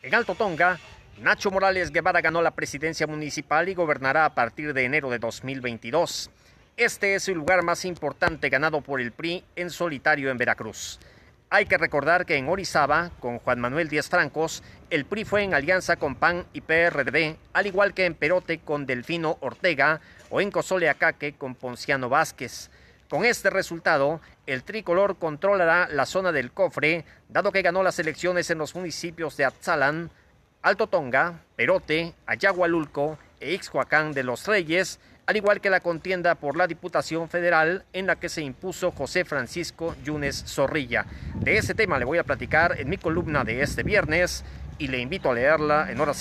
En Alto Tonga, Nacho Morales Guevara ganó la presidencia municipal y gobernará a partir de enero de 2022. Este es el lugar más importante ganado por el PRI en solitario en Veracruz. Hay que recordar que en Orizaba, con Juan Manuel Díaz Francos, el PRI fue en alianza con PAN y PRD, al igual que en Perote con Delfino Ortega o en Cozoleacaque con Ponciano Vázquez. Con este resultado, el tricolor controlará la zona del cofre, dado que ganó las elecciones en los municipios de Atzalan, Alto Tonga, Perote, Ayagualulco e Ixhuacán de los Reyes, al igual que la contienda por la Diputación Federal en la que se impuso José Francisco Yunes Zorrilla. De ese tema le voy a platicar en mi columna de este viernes y le invito a leerla en hora